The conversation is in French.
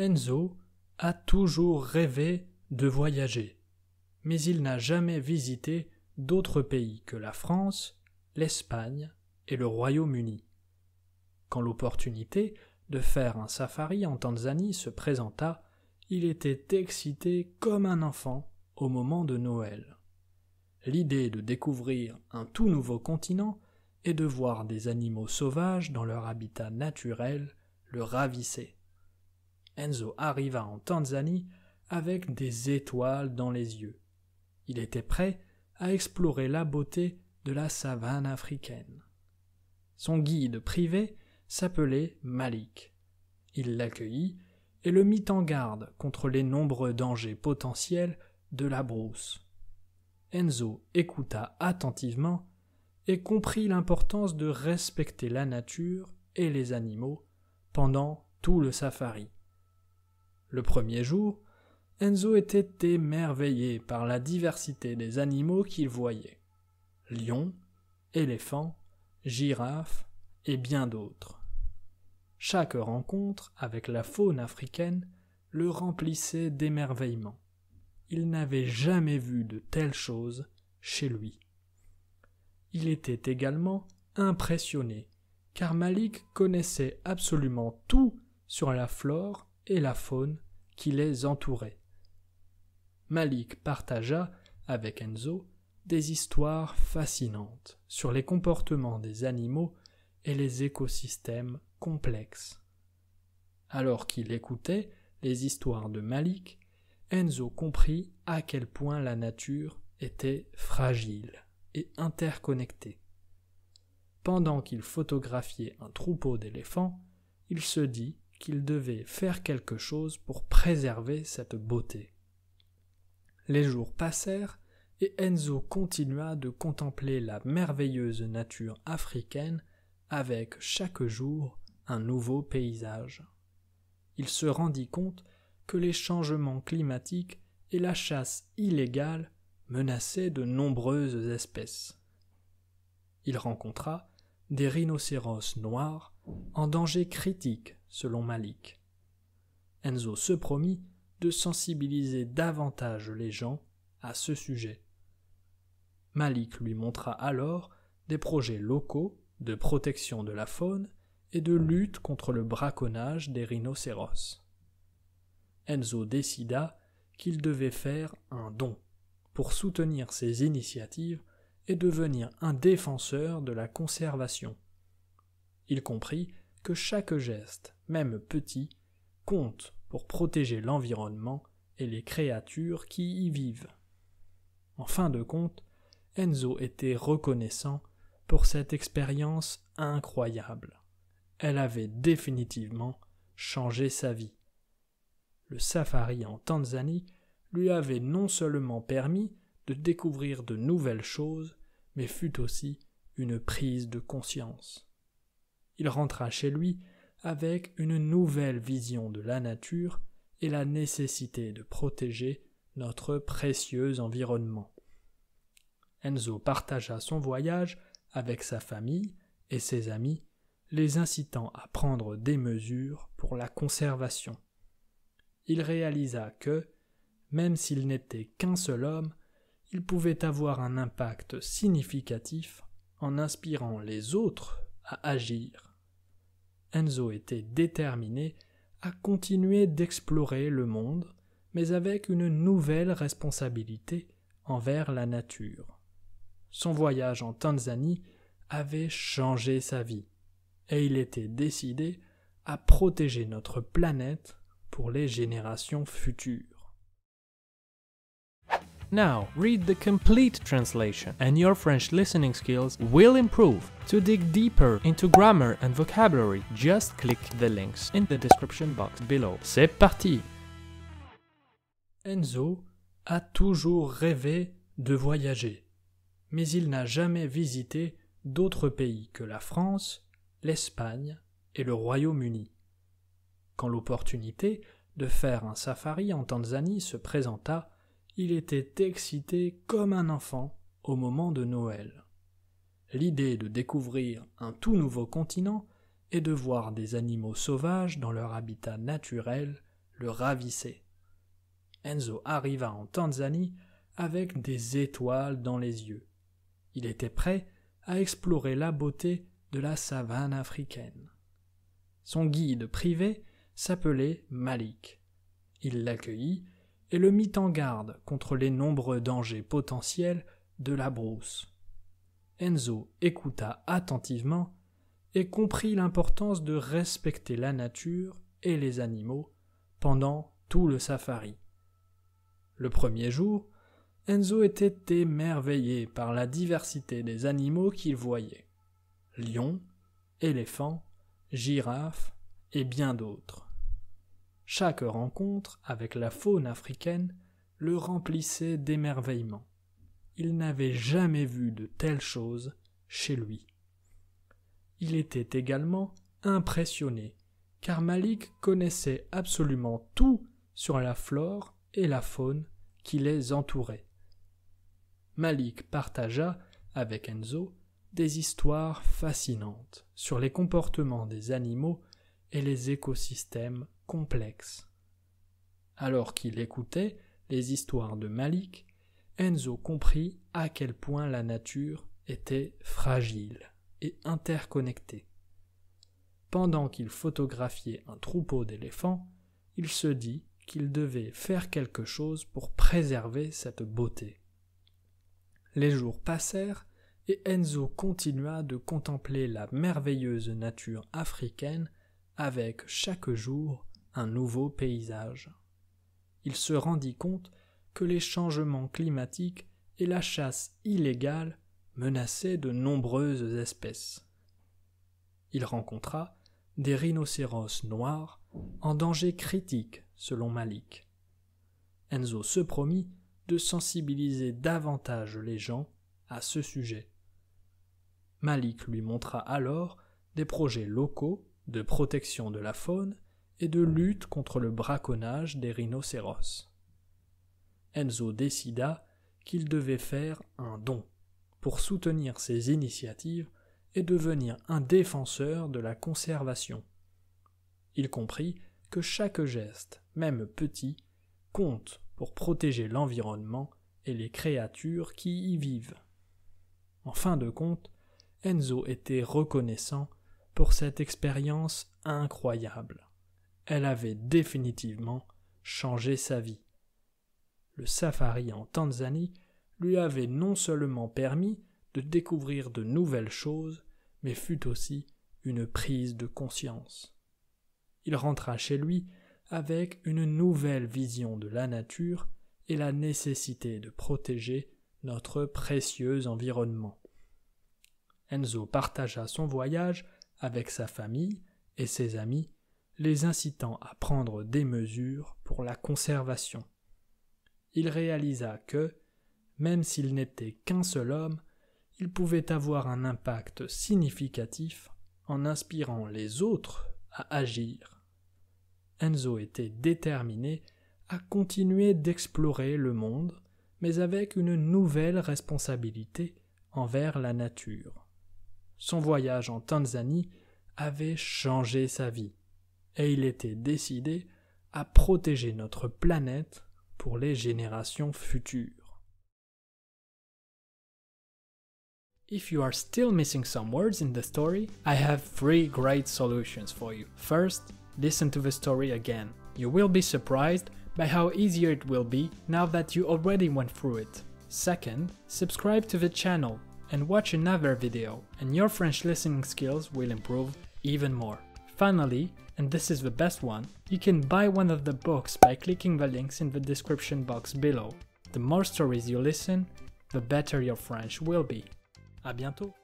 Enzo a toujours rêvé de voyager, mais il n'a jamais visité d'autres pays que la France, l'Espagne et le Royaume-Uni. Quand l'opportunité de faire un safari en Tanzanie se présenta, il était excité comme un enfant au moment de Noël. L'idée de découvrir un tout nouveau continent et de voir des animaux sauvages dans leur habitat naturel le ravissait. Enzo arriva en Tanzanie avec des étoiles dans les yeux. Il était prêt à explorer la beauté de la savane africaine. Son guide privé s'appelait Malik. Il l'accueillit et le mit en garde contre les nombreux dangers potentiels de la brousse. Enzo écouta attentivement et comprit l'importance de respecter la nature et les animaux pendant tout le safari. Le premier jour, Enzo était émerveillé par la diversité des animaux qu'il voyait. Lions, éléphants, girafes et bien d'autres. Chaque rencontre avec la faune africaine le remplissait d'émerveillement. Il n'avait jamais vu de telles choses chez lui. Il était également impressionné, car Malik connaissait absolument tout sur la flore et la faune qui les entourait. Malik partagea avec Enzo des histoires fascinantes sur les comportements des animaux et les écosystèmes complexes. Alors qu'il écoutait les histoires de Malik, Enzo comprit à quel point la nature était fragile et interconnectée. Pendant qu'il photographiait un troupeau d'éléphants, il se dit qu'il devait faire quelque chose pour préserver cette beauté. Les jours passèrent et Enzo continua de contempler la merveilleuse nature africaine avec chaque jour un nouveau paysage. Il se rendit compte que les changements climatiques et la chasse illégale menaçaient de nombreuses espèces. Il rencontra des rhinocéros noirs en danger critique selon Malik. Enzo se promit de sensibiliser davantage les gens à ce sujet. Malik lui montra alors des projets locaux de protection de la faune et de lutte contre le braconnage des rhinocéros. Enzo décida qu'il devait faire un don pour soutenir ces initiatives et devenir un défenseur de la conservation. Il comprit que chaque geste même petit, compte pour protéger l'environnement et les créatures qui y vivent. En fin de compte, Enzo était reconnaissant pour cette expérience incroyable. Elle avait définitivement changé sa vie. Le safari en Tanzanie lui avait non seulement permis de découvrir de nouvelles choses, mais fut aussi une prise de conscience. Il rentra chez lui avec une nouvelle vision de la nature et la nécessité de protéger notre précieux environnement. Enzo partagea son voyage avec sa famille et ses amis, les incitant à prendre des mesures pour la conservation. Il réalisa que, même s'il n'était qu'un seul homme, il pouvait avoir un impact significatif en inspirant les autres à agir. Enzo était déterminé à continuer d'explorer le monde, mais avec une nouvelle responsabilité envers la nature. Son voyage en Tanzanie avait changé sa vie, et il était décidé à protéger notre planète pour les générations futures. Now, read the complete translation and your French listening skills will improve. To dig deeper into grammar and vocabulary, just click the links in the description box below. C'est parti Enzo a toujours rêvé de voyager, mais il n'a jamais visité d'autres pays que la France, l'Espagne et le Royaume-Uni. Quand l'opportunité de faire un safari en Tanzanie se présenta, il était excité comme un enfant au moment de Noël. L'idée de découvrir un tout nouveau continent et de voir des animaux sauvages dans leur habitat naturel le ravissait. Enzo arriva en Tanzanie avec des étoiles dans les yeux. Il était prêt à explorer la beauté de la savane africaine. Son guide privé s'appelait Malik. Il l'accueillit et le mit en garde contre les nombreux dangers potentiels de la brousse. Enzo écouta attentivement et comprit l'importance de respecter la nature et les animaux pendant tout le safari. Le premier jour, Enzo était émerveillé par la diversité des animaux qu'il voyait lions, éléphants, girafes et bien d'autres. Chaque rencontre avec la faune africaine le remplissait d'émerveillement. Il n'avait jamais vu de telles choses chez lui. Il était également impressionné, car Malik connaissait absolument tout sur la flore et la faune qui les entourait. Malik partagea avec Enzo des histoires fascinantes sur les comportements des animaux et les écosystèmes complexe. Alors qu'il écoutait les histoires de Malik, Enzo comprit à quel point la nature était fragile et interconnectée. Pendant qu'il photographiait un troupeau d'éléphants, il se dit qu'il devait faire quelque chose pour préserver cette beauté. Les jours passèrent et Enzo continua de contempler la merveilleuse nature africaine avec chaque jour un nouveau paysage. Il se rendit compte que les changements climatiques et la chasse illégale menaçaient de nombreuses espèces. Il rencontra des rhinocéros noirs en danger critique selon Malik. Enzo se promit de sensibiliser davantage les gens à ce sujet. Malik lui montra alors des projets locaux de protection de la faune et de lutte contre le braconnage des rhinocéros. Enzo décida qu'il devait faire un don pour soutenir ses initiatives et devenir un défenseur de la conservation. Il comprit que chaque geste, même petit, compte pour protéger l'environnement et les créatures qui y vivent. En fin de compte, Enzo était reconnaissant pour cette expérience incroyable elle avait définitivement changé sa vie. Le safari en Tanzanie lui avait non seulement permis de découvrir de nouvelles choses, mais fut aussi une prise de conscience. Il rentra chez lui avec une nouvelle vision de la nature et la nécessité de protéger notre précieux environnement. Enzo partagea son voyage avec sa famille et ses amis les incitant à prendre des mesures pour la conservation. Il réalisa que, même s'il n'était qu'un seul homme, il pouvait avoir un impact significatif en inspirant les autres à agir. Enzo était déterminé à continuer d'explorer le monde, mais avec une nouvelle responsabilité envers la nature. Son voyage en Tanzanie avait changé sa vie. et il était décidé à protéger notre planète pour les générations futures. If you are still missing some words in the story, I have three great solutions for you. First, listen to the story again. You will be surprised by how easier it will be now that you already went through it. Second, subscribe to the channel and watch another video, and your French listening skills will improve even more. Finally, and this is the best one, you can buy one of the books by clicking the links in the description box below. The more stories you listen, the better your French will be. A bientôt!